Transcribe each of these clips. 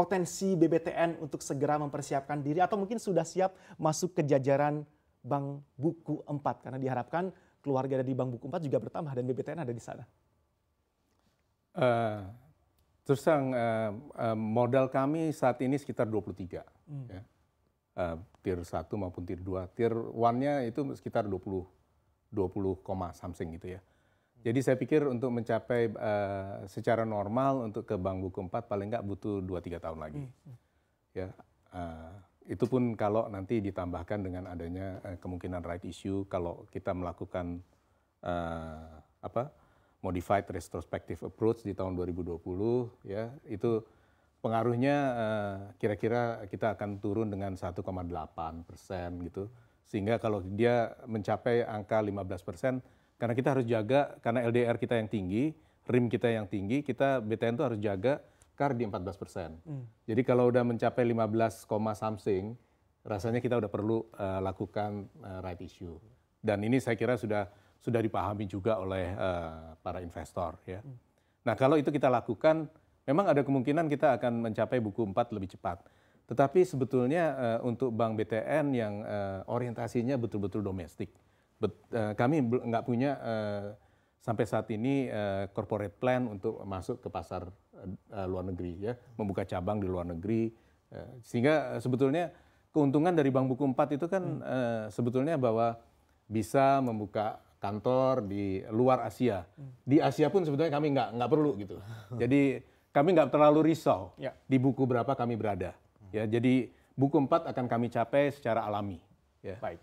potensi BBTN untuk segera mempersiapkan diri atau mungkin sudah siap masuk ke jajaran Bank Buku 4 karena diharapkan keluarga dari Bank Buku 4 juga bertambah dan BBTN ada di sana. Uh, terus yang uh, uh, modal kami saat ini sekitar 23. Hmm. Ya. Uh, tier 1 maupun tier 2. Tier 1-nya itu sekitar 20 20, something gitu ya. Jadi saya pikir untuk mencapai uh, secara normal untuk ke bank buku 4 paling nggak butuh 2-3 tahun lagi. Hmm. Ya, uh, itu pun kalau nanti ditambahkan dengan adanya uh, kemungkinan right issue kalau kita melakukan uh, apa modified retrospective approach di tahun 2020 ya itu pengaruhnya kira-kira uh, kita akan turun dengan 1,8 persen gitu sehingga kalau dia mencapai angka 15 persen karena kita harus jaga, karena LDR kita yang tinggi, RIM kita yang tinggi, kita BTN itu harus jaga CAR di 14 persen. Hmm. Jadi kalau udah mencapai 15, something, rasanya kita udah perlu uh, lakukan uh, right issue. Dan ini saya kira sudah sudah dipahami juga oleh uh, para investor ya. Hmm. Nah kalau itu kita lakukan, memang ada kemungkinan kita akan mencapai buku 4 lebih cepat. Tetapi sebetulnya uh, untuk bank BTN yang uh, orientasinya betul-betul domestik. Hmm Bet, uh, kami nggak punya uh, sampai saat ini uh, corporate plan untuk masuk ke pasar uh, luar negeri ya, membuka cabang di luar negeri uh, sehingga sebetulnya keuntungan dari Bank Buku 4 itu kan hmm. uh, sebetulnya bahwa bisa membuka kantor di luar Asia. Hmm. Di Asia pun sebetulnya kami nggak nggak perlu gitu. Jadi kami nggak terlalu risau ya. di buku berapa kami berada. Ya, jadi buku 4 akan kami capai secara alami. Ya. Baik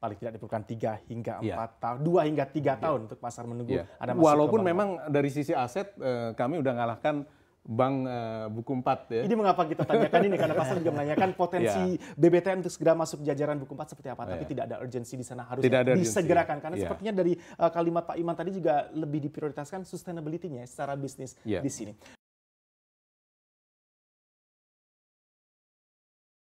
paling tidak diperlukan tiga hingga iya. empat yeah. tahun, dua hingga tiga yeah. tahun untuk pasar menunggu. Yeah. Ada Walaupun memang dari sisi aset uh, kami udah ngalahkan Bank uh, Buku empat ya. Ini mengapa kita tanyakan ini karena pasar juga menanyakan potensi yeah. BBTN untuk segera masuk jajaran Buku empat seperti apa, oh, tapi iya. tidak ada urgensi di sana harus tidak ada disegerakan urgency. karena yeah. sepertinya dari uh, kalimat Pak Iman tadi juga lebih diprioritaskan sustainability-nya secara bisnis yeah. di sini.